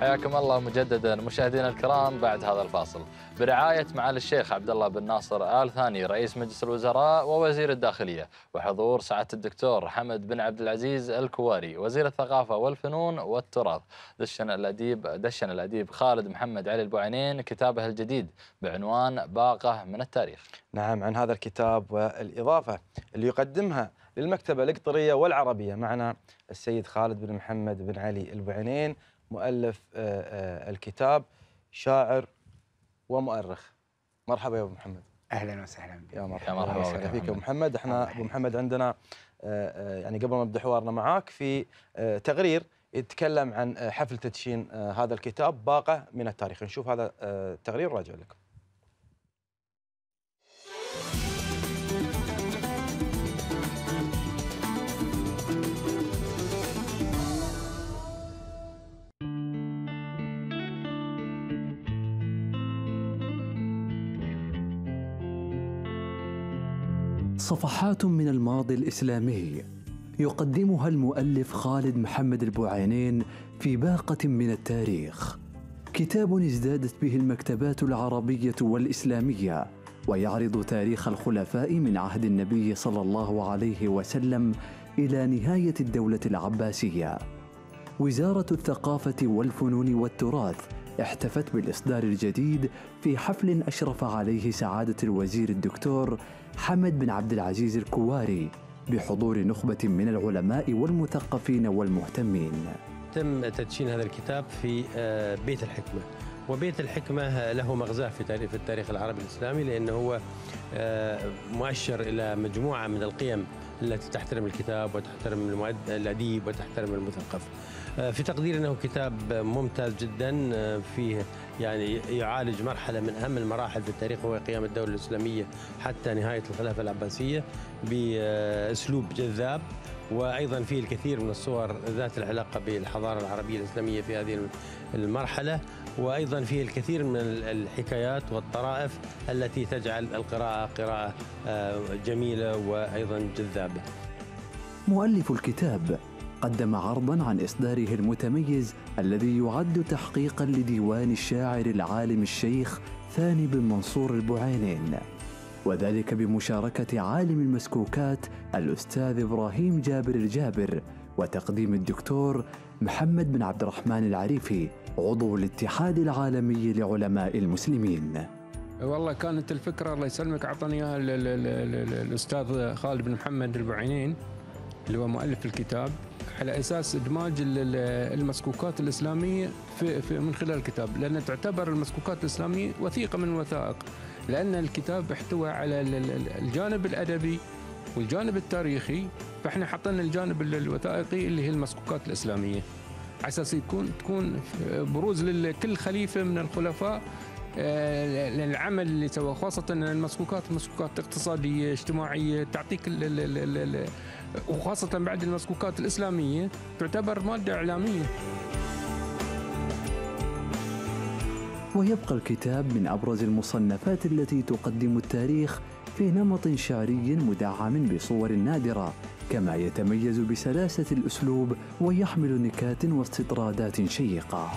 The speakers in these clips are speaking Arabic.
حياكم الله مجددا مشاهدينا الكرام بعد هذا الفاصل برعايه معالي الشيخ عبد الله بن ناصر ال ثاني رئيس مجلس الوزراء ووزير الداخليه وحضور سعاده الدكتور حمد بن عبد العزيز الكواري وزير الثقافه والفنون والتراث دشن الاديب دشن الاديب خالد محمد علي البوعينين كتابه الجديد بعنوان باقه من التاريخ نعم عن هذا الكتاب والاضافه اللي يقدمها للمكتبه القطريه والعربيه معنا السيد خالد بن محمد بن علي البوعينين مؤلف آه، آه، الكتاب شاعر ومؤرخ مرحبا يا ابو محمد اهلا وسهلا بك يا مرحبا, يا مرحبا وسهلا فيك ابو محمد احنا ابو محمد عندنا آه، يعني قبل ما نبدا حوارنا معاك في تقرير يتكلم عن حفل تدشين هذا الكتاب باقه من التاريخ نشوف هذا التقرير راجع لكم صفحات من الماضي الإسلامي يقدمها المؤلف خالد محمد البوعينين في باقة من التاريخ كتاب ازدادت به المكتبات العربية والإسلامية ويعرض تاريخ الخلفاء من عهد النبي صلى الله عليه وسلم إلى نهاية الدولة العباسية وزارة الثقافة والفنون والتراث احتفت بالإصدار الجديد في حفل أشرف عليه سعادة الوزير الدكتور حمد بن عبد العزيز الكواري بحضور نخبة من العلماء والمثقفين والمهتمين تم تدشين هذا الكتاب في آه، بيت الحكمة وبيت الحكمة له مغزاه في التاريخ العربي الإسلامي لأنه هو آه، مؤشر إلى مجموعة من القيم التي تحترم الكتاب وتحترم الأديب وتحترم المثقف آه، في تقدير انه كتاب ممتاز جدا آه، فيه يعني يعالج مرحله من اهم المراحل في التاريخ وهي قيام الدوله الاسلاميه حتى نهايه الخلافه العباسيه باسلوب جذاب وايضا فيه الكثير من الصور ذات العلاقه بالحضاره العربيه الاسلاميه في هذه المرحله وايضا فيه الكثير من الحكايات والطرائف التي تجعل القراءه قراءه آه، جميله وايضا جذابه مؤلف الكتاب قدم عرضا عن إصداره المتميز الذي يعد تحقيقا لديوان الشاعر العالم الشيخ ثاني بن منصور البعينين وذلك بمشاركة عالم المسكوكات الأستاذ إبراهيم جابر الجابر وتقديم الدكتور محمد بن عبد الرحمن العريفي عضو الاتحاد العالمي لعلماء المسلمين والله كانت الفكرة الله يسلمك أعطاني إياها الأستاذ خالد بن محمد البعينين اللي هو مؤلف الكتاب على اساس ادماج المسكوكات الاسلاميه في, في من خلال الكتاب لان تعتبر المسكوكات الاسلاميه وثيقه من الوثائق لان الكتاب احتوى على الجانب الادبي والجانب التاريخي فاحنا حطينا الجانب الوثائقي اللي هي المسكوكات الاسلاميه على اساس يكون تكون بروز لكل خليفه من الخلفاء آه، للعمل اللي سواه خاصه المسكوكات مسكوكات اقتصاديه اجتماعيه تعطيك وخاصة بعد المسكوكات الإسلامية تعتبر مادة إعلامية ويبقى الكتاب من أبرز المصنفات التي تقدم التاريخ في نمط شعري مدعم بصور نادرة كما يتميز بسلاسة الأسلوب ويحمل نكات واستطرادات شيقة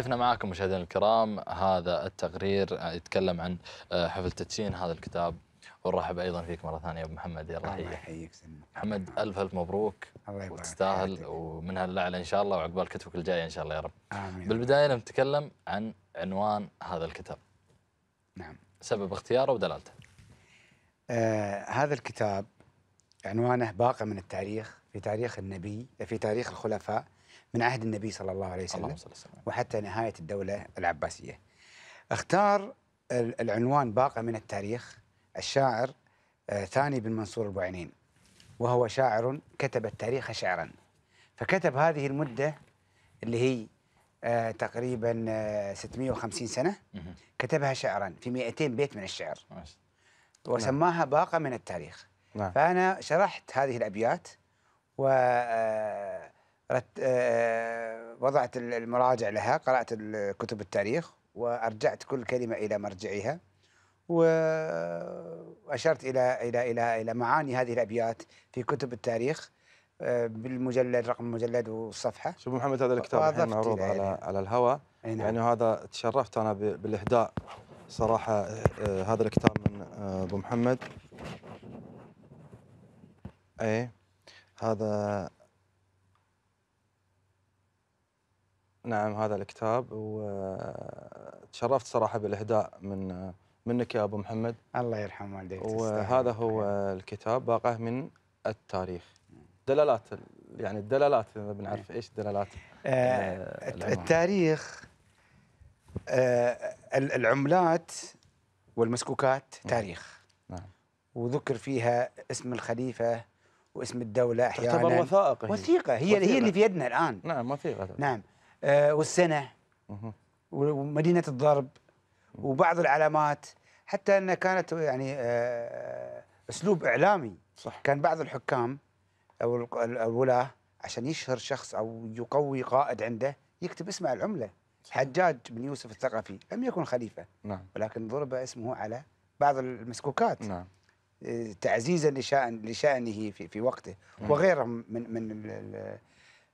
شفنا معاكم مشاهدينا الكرام هذا التقرير آه، يتكلم عن آه، حفل تدشين هذا الكتاب ونرحب ايضا فيك مره ثانيه يا ابو محمد يلا الله يحييك محمد الف الف مبروك الله يبارك وتستاهل ومن هالاعلى ان شاء الله وعقبال كتبك الجايه ان شاء الله يا رب امين بالبدايه نتكلم عن عنوان هذا الكتاب نعم سبب اختياره ودلالته آه هذا الكتاب عنوانه باقه من التاريخ في تاريخ النبي في تاريخ الخلفاء من عهد النبي صلى الله عليه وسلم, وحتى نهاية الدولة العباسية اختار العنوان باقة من التاريخ الشاعر آه، ثاني بن منصور البوعينين وهو شاعر كتب التاريخ شعرا فكتب هذه المدة اللي هي آه، تقريبا 650 آه، سنة كتبها شعرا في 200 بيت من الشعر وسماها باقة من التاريخ نعم. فأنا شرحت هذه الأبيات و آه رت آه، وضعت المراجع لها قرأت كتب التاريخ وأرجعت كل كلمة إلى مرجعها وأشرت إلى إلى إلى إلى معاني هذه الأبيات في كتب التاريخ آه، بالمجلد رقم المجلد والصفحة شوف محمد هذا الكتاب الحين معروض على على الهواء يعني, يعني هذا تشرفت أنا بالإهداء صراحة آه، هذا الكتاب من أبو محمد أي هذا نعم هذا الكتاب وتشرفت صراحه بالاهداء من منك يا ابو محمد الله يرحم والديك وهذا هو الكتاب باقه من التاريخ دلالات يعني الدلالات اذا بنعرف ايش دلالات آه, آه، التاريخ آه العملات والمسكوكات تاريخ نعم وذكر فيها اسم الخليفه واسم الدوله احيانا تعتبر وثائق وثيقه هي وثيقة. هي اللي في يدنا الان نعم وثيقه نعم آه، والسنه ومدينه الضرب وبعض العلامات حتى انها كانت يعني آه، اسلوب اعلامي صح كان بعض الحكام او الولاه عشان يشهر شخص او يقوي قائد عنده يكتب اسمه العمله حجاج بن يوسف الثقفي لم يكن خليفه نعم. ولكن ضرب اسمه على بعض المسكوكات نعم. آه، تعزيزا لشأن لشأنه في في وقته نعم. وغيره من من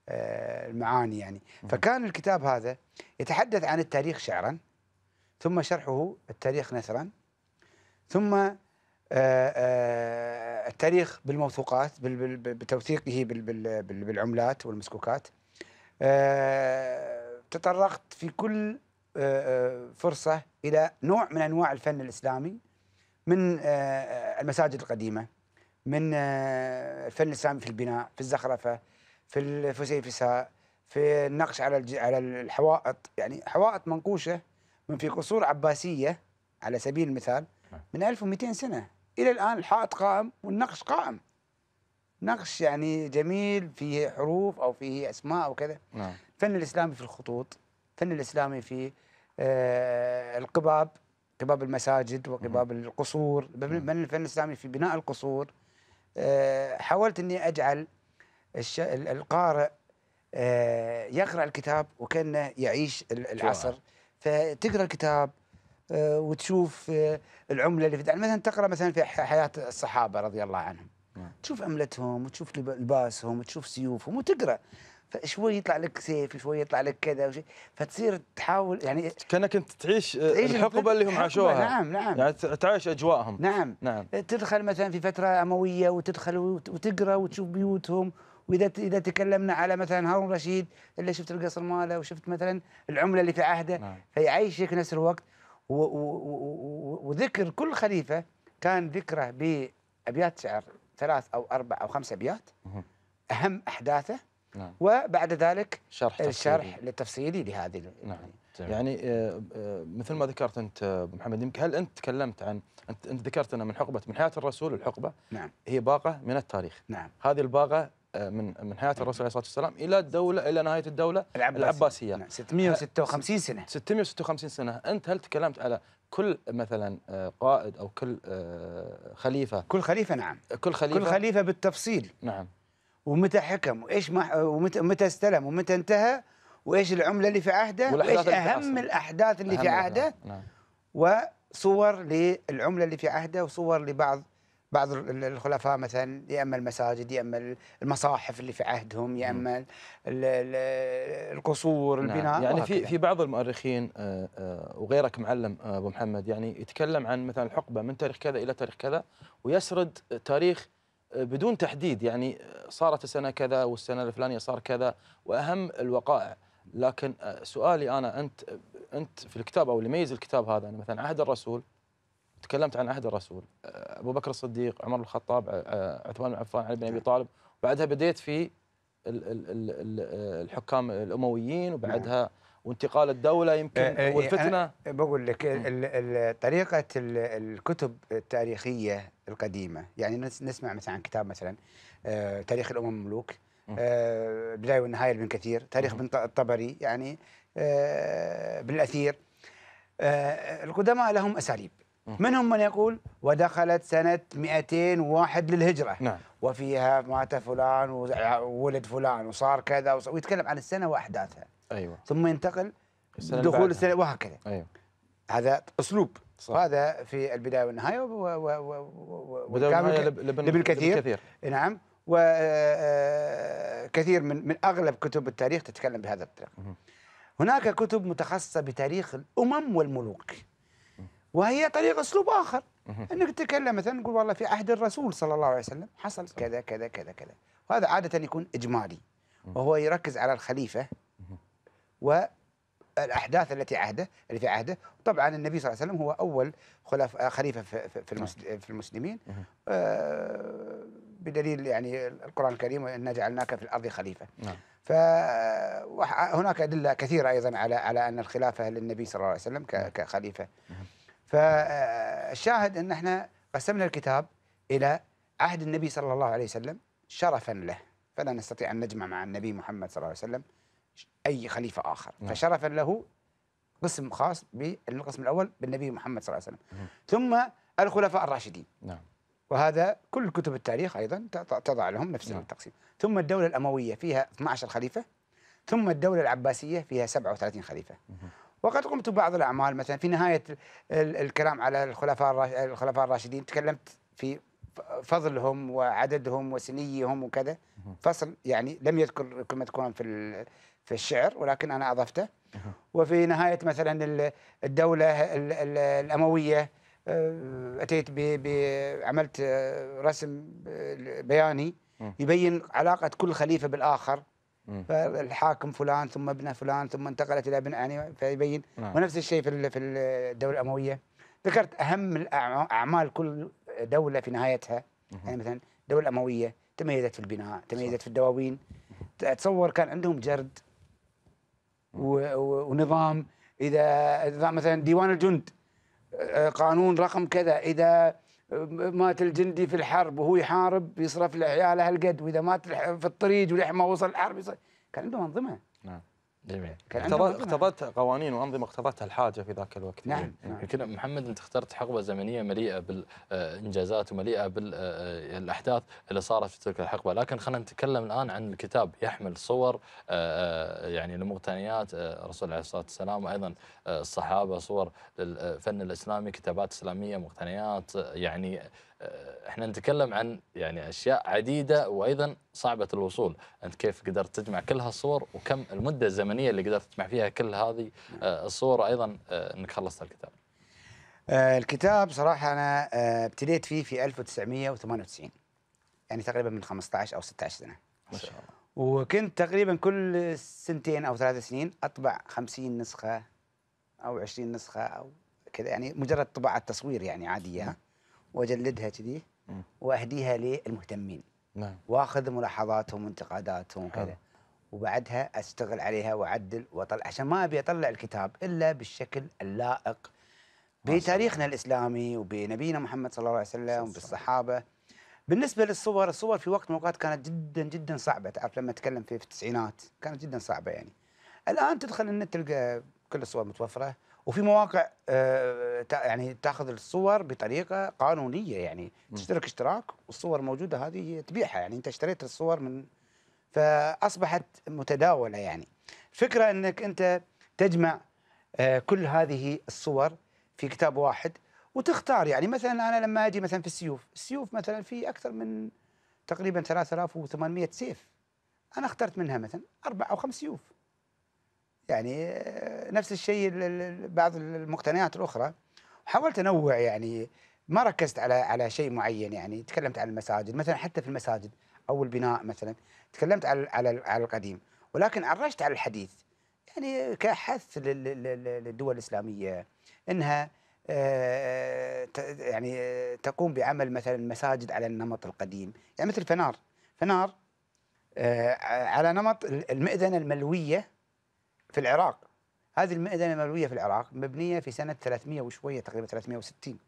آه، المعاني يعني فكان الكتاب هذا يتحدث عن التاريخ شعرا ثم شرحه التاريخ نثرا ثم آه، آه، التاريخ بالموثوقات بتوثيقه بالعملات والمسكوكات تطرقت في كل فرصة إلى نوع من أنواع الفن الإسلامي من المساجد القديمة من الفن الإسلامي في البناء في الزخرفة في الفسيفساء في النقش على على الحوائط يعني حوائط منقوشه من في قصور عباسيه على سبيل المثال من 1200 سنه الى الان الحائط قائم والنقش قائم نقش يعني جميل فيه حروف او فيه اسماء او كذا نعم. الفن الاسلامي في الخطوط الفن الاسلامي في آه القباب قباب المساجد وقباب القصور الفن الاسلامي في بناء القصور آه حاولت اني اجعل الش... القارئ آه، يقرأ الكتاب وكأنه يعيش العصر فتقرأ الكتاب آه، وتشوف آه، العملة اللي في مثلا تقرأ مثلا في حياة الصحابة رضي الله عنهم نعم. تشوف عملتهم وتشوف لباسهم وتشوف سيوفهم وتقرأ فشوي يطلع لك سيف شوي يطلع لك كذا وشي فتصير تحاول يعني كانك انت تعيش, تعيش الحقبه اللي هم عاشوها نعم نعم يعني تعيش اجواءهم نعم نعم تدخل مثلا في فتره امويه وتدخل وتقرا وتشوف بيوتهم واذا اذا تكلمنا على مثلا هارون رشيد اللي شفت القصر ماله وشفت مثلا العمله اللي في عهده نعم. فيعيشك نفس الوقت وذكر كل خليفه كان ذكره بابيات شعر ثلاث او اربع او خمس ابيات اهم احداثه نعم. وبعد ذلك شرح الشرح التفصيلي لهذه نعم. يعني, يعني، آه، آه، مثل ما ذكرت انت محمد يمكن هل انت تكلمت عن انت انت ذكرت ان من حقبه من حياه الرسول الحقبه نعم هي باقه من التاريخ نعم هذه الباقه من من حياه نعم. الرسول عليه الصلاه والسلام الى الدوله الى نهايه الدوله العباسيه, العباسية. نعم. 656 سنه 656 سنه انت هل تكلمت على كل مثلا آه، قائد او كل آه، خليفه كل خليفه نعم كل خليفه كل خليفه بالتفصيل نعم ومتى حكم وايش ما ومتى استلم ومتى انتهى وايش العمله اللي في عهده وايش اهم الاحداث اللي أهم في عهده نعم. وصور للعمله اللي في عهده وصور لبعض بعض الخلفاء مثلا يا اما المساجد يا اما المصاحف اللي في عهدهم يا اما القصور نعم. البناء يعني في في بعض المؤرخين آه، آه، وغيرك معلم آه، ابو محمد يعني يتكلم عن مثلا الحقبه من تاريخ كذا الى تاريخ كذا ويسرد تاريخ بدون تحديد يعني صارت السنه كذا والسنه الفلانيه صار كذا واهم الوقائع لكن سؤالي انا انت انت في الكتاب او اللي يميز الكتاب هذا يعني مثلا عهد الرسول تكلمت عن عهد الرسول آه، ابو بكر الصديق عمر الخطاب آه، آه، عثمان بن عفان علي بن ابي نعم. طالب بعدها بديت في الحكام الامويين وبعدها نعم. وانتقال الدوله يمكن والفتنه بقول لك طريقه الكتب التاريخيه القديمه يعني نسمع مثلا عن كتاب مثلا تاريخ الامم المملوك بدايه والنهايه لابن كثير تاريخ بن الطبري يعني بالأثير القدماء لهم اساليب منهم من يقول ودخلت سنة 201 للهجرة نعم. وفيها مات فلان وولد فلان وصار كذا وصار ويتكلم عن السنة وأحداثها أيوة. ثم ينتقل السنة دخول السنة وهكذا أيوة. هذا أسلوب صح. وهذا في البداية والنهاية و و و لابن الكثير. نعم وكثير آه، آه، من من أغلب كتب التاريخ تتكلم بهذا الطريقة هناك كتب متخصصة بتاريخ الأمم والملوك وهي طريقه اسلوب اخر انك تتكلم مثلا نقول والله في عهد الرسول صلى الله عليه وسلم حصل كذا كذا كذا كذا وهذا عاده يكون اجمالي وهو يركز على الخليفه والاحداث التي عهده اللي في عهده طبعا النبي صلى الله عليه وسلم هو اول خلاف خليفه في في نعم. المسلمين آه، بدليل يعني القران الكريم ان جعلناك في الارض خليفه نعم. فهناك ادله كثيره ايضا على على ان الخلافه للنبي صلى الله عليه وسلم كخليفه فالشاهد ان احنا قسمنا الكتاب الى عهد النبي صلى الله عليه وسلم شرفا له فلا نستطيع ان نجمع مع النبي محمد صلى الله عليه وسلم اي خليفه اخر نعم. فشرفا له قسم خاص بالقسم الاول بالنبي محمد صلى الله عليه وسلم نعم. ثم الخلفاء الراشدين نعم وهذا كل كتب التاريخ ايضا تضع لهم نفس نعم. التقسيم ثم الدوله الامويه فيها 12 خليفه ثم الدوله العباسيه فيها 37 خليفه نعم. وقد قمت ببعض الاعمال مثلا في نهايه الكلام على الخلفاء الخلفاء الراشدين تكلمت في فضلهم وعددهم وسنيهم وكذا فصل يعني لم يذكر كون في في الشعر ولكن انا اضفته وفي نهايه مثلا الدوله الامويه اتيت عملت رسم بياني يبين علاقه كل خليفه بالاخر فالحاكم فلان ثم ابنه فلان ثم انتقلت الى ابن يعني فيبين نعم. ونفس الشيء في في الدوله الامويه ذكرت اهم اعمال كل دوله في نهايتها مم. يعني مثلا الدوله الامويه تميزت في البناء تميزت صح. في الدواوين اتصور كان عندهم جرد ونظام اذا اذا مثلا ديوان الجند آه، قانون رقم كذا اذا مات الجندي في الحرب وهو يحارب يصرف لعياله هالقد واذا مات في الطريق ولحم ما وصل الحرب يصرف كان عنده منظمه جميل اختبرت اختبرت قوانين وانظمه اقتضتها الحاجه في ذاك الوقت نعم يمكن إيه. نعم. محمد انت اخترت حقبه زمنيه مليئه بالانجازات آه، ومليئه بالاحداث آه، آه، اللي صارت في تلك الحقبه لكن خلينا نتكلم الان عن الكتاب يحمل صور يعني لمقتنيات الرسول عليه الصلاه والسلام وايضا الصحابه صور للفن الاسلامي كتابات اسلاميه مقتنيات يعني آه، احنا نتكلم عن يعني اشياء عديده وايضا صعبه الوصول، انت كيف قدرت تجمع كل هالصور وكم المده الزمنيه اللي قدرت تجمع فيها كل هذه آه، الصور ايضا آه، انك خلصت الكتاب. الكتاب صراحه انا ابتديت فيه في 1998 يعني تقريبا من 15 او 16 سنه. ما شاء الله. وكنت تقريبا كل سنتين او ثلاث سنين اطبع 50 نسخه او 20 نسخه او كذا يعني مجرد طباعه تصوير يعني عاديه. نعم. واجلدها كذي واهديها للمهتمين نعم واخذ ملاحظاتهم وانتقاداتهم وكذا وبعدها اشتغل عليها واعدل واطلع عشان ما ابي اطلع الكتاب الا بالشكل اللائق بتاريخنا الاسلامي وبنبينا محمد صلى الله عليه وسلم وبالصحابه بالنسبه للصور الصور في وقت من الاوقات كانت جدا جدا صعبه تعرف لما اتكلم في, في التسعينات كانت جدا صعبه يعني الان تدخل النت تلقى كل الصور متوفره وفي مواقع آه، يعني تاخذ الصور بطريقه قانونيه يعني تشترك اشتراك والصور موجوده هذه تبيعها يعني انت اشتريت الصور من فاصبحت متداوله يعني الفكره انك انت تجمع آه، كل هذه الصور في كتاب واحد وتختار يعني مثلا انا لما اجي مثلا في السيوف السيوف مثلا في اكثر من تقريبا 3800 سيف انا اخترت منها مثلا اربع او خمس سيوف يعني آه، نفس الشيء بعض المقتنيات الاخرى حاولت انوع يعني ما ركزت على على شيء معين يعني تكلمت عن المساجد مثلا حتى في المساجد او البناء مثلا تكلمت على على القديم ولكن عرجت على الحديث يعني كحث للدول الاسلاميه انها آه، يعني تقوم بعمل مثلا مساجد على النمط القديم يعني مثل فنار فنار آه، على نمط المئذنه الملويه في العراق هذه المئذنه الملويه في العراق مبنيه في سنه 300 وشويه تقريبا 360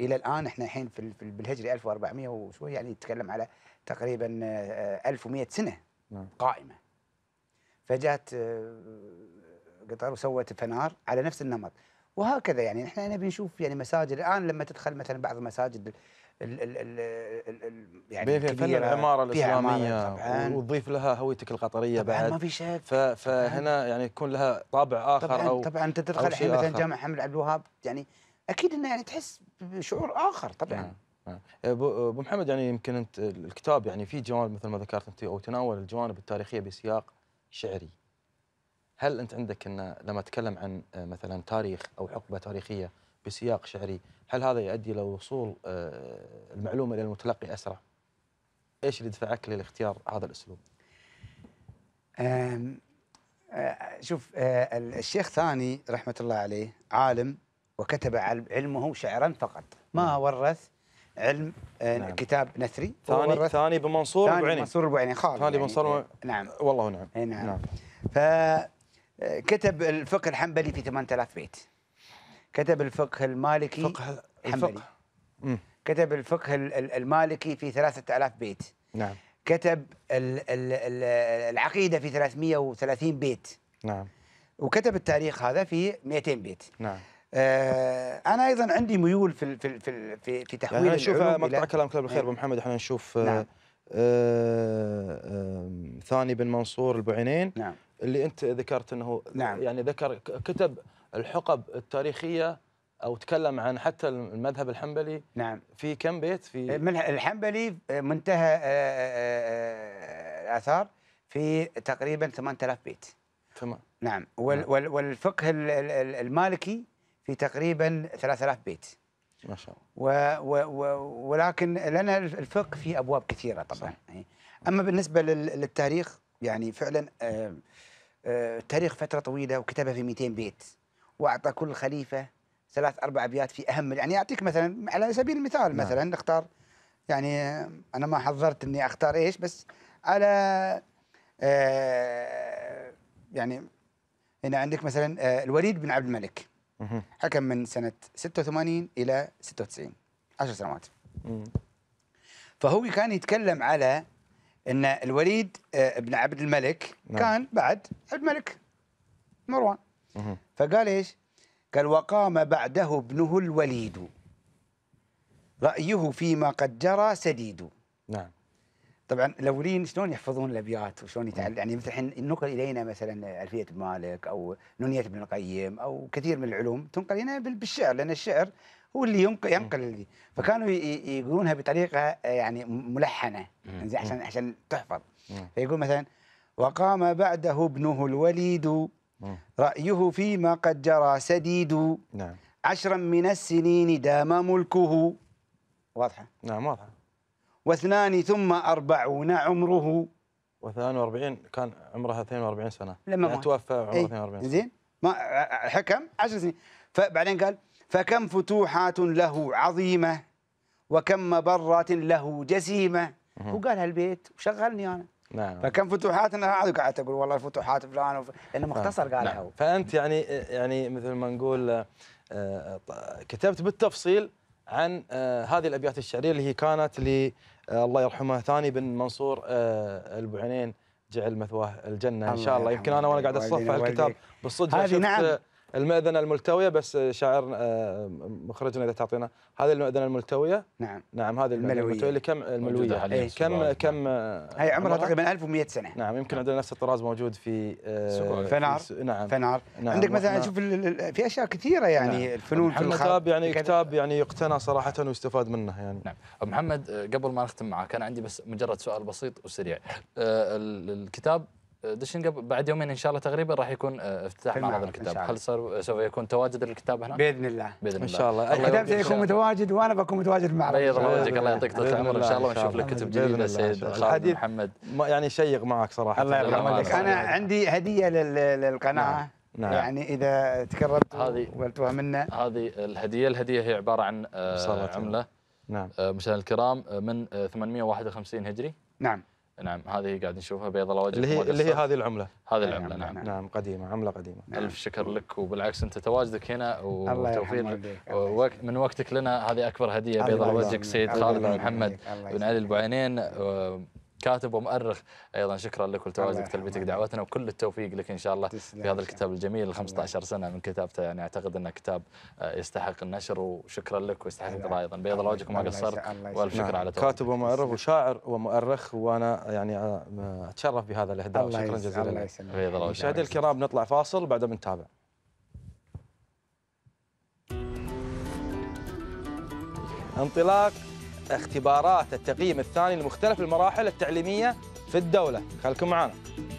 الى الان احنا الحين في بالهجري 1400 وشويه يعني نتكلم على تقريبا 1100 آه، سنه نعم. قائمه فجات آه، قطر وسوت فنار على نفس النمط وهكذا يعني احنا نبي نشوف يعني مساجد الان لما تدخل مثلا بعض المساجد ال ال ال يعني فن العماره الاسلاميه وتضيف لها هويتك القطريه طبعا بعد ما في شك فهنا يعني يكون لها طابع اخر طبعا او طبعا انت تدخل الحين مثلا جامع حمد عبد الوهاب يعني اكيد انه يعني تحس بشعور اخر طبعا نعم. نعم. ابو محمد يعني يمكن انت الكتاب يعني فيه جوانب مثل ما ذكرت انت او تناول الجوانب التاريخيه بسياق شعري. هل انت عندك ان لما اتكلم عن آه، مثلا تاريخ او حقبه تاريخيه بسياق شعري هل هذا يؤدي الى وصول آه، المعلومه الى المتلقي اسرع؟ ايش اللي دفعك للاختيار هذا الاسلوب؟ آه، شوف آه، الشيخ ثاني رحمه الله عليه عالم وكتب علمه شعرا فقط ما نعم. ورث علم نعم. كتاب نثري ثاني ثاني بمنصور ثاني البعيني منصور البعيني خالد ثاني يعني. بمنصور يعني نعم والله نعم إيه، نعم, نعم. فكتب الفقه الحنبلي في 8000 بيت كتب الفقه المالكي فقه الفقه كتب الفقه المالكي في 3000 بيت نعم كتب العقيده في 330 بيت نعم وكتب التاريخ هذا في 200 بيت نعم آه انا ايضا عندي ميول في في في في يعني تحويل يعني نشوف مقطع كلام كلام الخير إيه. ابو محمد احنا نشوف آه، نعم. آه آه ثاني بن منصور البعينين نعم اللي انت ذكرت انه نعم. يعني ذكر كتب الحقب التاريخيه او تكلم عن حتى المذهب الحنبلي نعم في كم بيت في الحنبلي منتهى الاثار آه، آه، آه، في تقريبا 8000 بيت تمام نعم, نعم. والفقه المالكي في تقريبا 3000 بيت ما شاء الله ولكن لنا الفقه في ابواب كثيره طبعا صح. يعني اما بالنسبه للتاريخ يعني فعلا التاريخ فتره طويله وكتبها في 200 بيت واعطى كل خليفه ثلاث اربع ابيات في اهم يعني اعطيك مثلا على سبيل المثال نعم. مثلا نختار يعني انا ما حضرت اني اختار ايش بس على آه يعني هنا عندك مثلا آه، الوليد بن عبد الملك حكم من سنه 86 الى 96 10 سنوات فهو كان يتكلم على ان الوليد آه، بن عبد الملك نعم. كان بعد عبد الملك مروان فقال ايش؟ قال وقام بعده ابنه الوليد رأيه فيما قد جرى سديد نعم طبعا الاولين شلون يحفظون الابيات وشلون يتعلم يعني مثل الحين نقل الينا مثلا الفيه ابن مالك او نونيه ابن القيم او كثير من العلوم تنقل هنا بالشعر لان الشعر هو اللي ينقل ينقل اللي فكانوا يقولونها بطريقه آه، يعني ملحنه يعني عشان عشان تحفظ فيقول مثلا وقام بعده ابنه الوليد آه. رأيه فيما قد جرى سديد نعم عشرا من السنين دام ملكه واضحة نعم واضحة واثنان ثم أربعون عمره و42 كان عمرها 42 سنة لما يعني توفى عمره 42 إيه، زين ما حكم 10 سنين فبعدين قال فكم فتوحات له عظيمة وكم مبرات له جسيمة وقال هالبيت وشغلني أنا نعم فكان فتوحات انا قاعد اقول والله الفتوحات فلان وف... لانه مختصر قالها نعم. فانت يعني يعني مثل ما نقول آه، آه، كتبت بالتفصيل عن آه، هذه الابيات الشعريه اللي هي كانت ل الله يرحمه ثاني بن منصور البعينين جعل مثواه الجنه ان شاء الله يمكن انا وانا قاعد اتصفح الكتاب بالصدفه هذه نعم المأذنة الملتوية بس شاعر آه، مخرجنا إذا تعطينا هذه المأذنة الملتوية نعم نعم هذه الملوية الملتوية اللي كم الملوية إيه، كم كم هي عمرها تقريبا 1100 سنة نعم يمكن عندنا نفس الطراز موجود في آه، فنار في نعم فنار نعم عندك نعم. مثلا شوف في أشياء كثيرة يعني نعم الفنون في الكتاب يعني كتاب يعني يقتنى صراحة ويستفاد منه يعني نعم أبو محمد آه، قبل ما نختم معك أنا عندي بس مجرد سؤال بسيط وسريع الكتاب دشن قبل بعد يومين ان شاء الله تقريبا راح يكون آه، افتتاح معرض الكتاب هل صار آه، سوف يكون تواجد الكتاب هنا باذن الله باذن الله ان شاء الله الكتاب سيكون متواجد وانا بكون متواجد في المعرض بيض الله وجهك الله يعطيك طول العمر ان شاء الله ونشوف لك كتب جديده سيد خالد محمد يعني شيق معك صراحه الله يرحمك انا عندي هديه للقناه نعم. نعم. يعني اذا تكرمت هذه وقلتوها منا هذه الهديه الهديه هي عباره عن آه، عمله نعم مشاهدينا الكرام من 851 هجري نعم نعم هذه قاعد نشوفها بيض الله وجهك اللي هي اللي هي هذه العمله هذه نعم، العمله نعم،, نعم نعم, نعم قديمه عمله قديمه نعم. الف شكر لك وبالعكس انت تواجدك هنا وتوفير وقت من وقتك لنا هذه اكبر هديه بيض الله وجهك سيد خالد بن محمد بن علي البعينين كاتب ومؤرخ ايضا شكرا لك ولتواجدك تلبيتك دعوتنا وكل التوفيق لك ان شاء الله في هذا الكتاب الجميل 15 سنه من كتابته يعني اعتقد انه كتاب آه، يستحق النشر وشكرا لك ويستحق القراءه ايضا بيض الله وجهك ما قصرت والف شكر نعم. على كاتب ومؤرخ وشاعر ومؤرخ وانا يعني آه، آه، اتشرف بهذا الاهداء شكرا جزيلا الله يسلمك بيض الله مشاهدي الكرام نطلع فاصل وبعدها بنتابع انطلاق اختبارات التقييم الثاني لمختلف المراحل التعليمية في الدولة خلكم معنا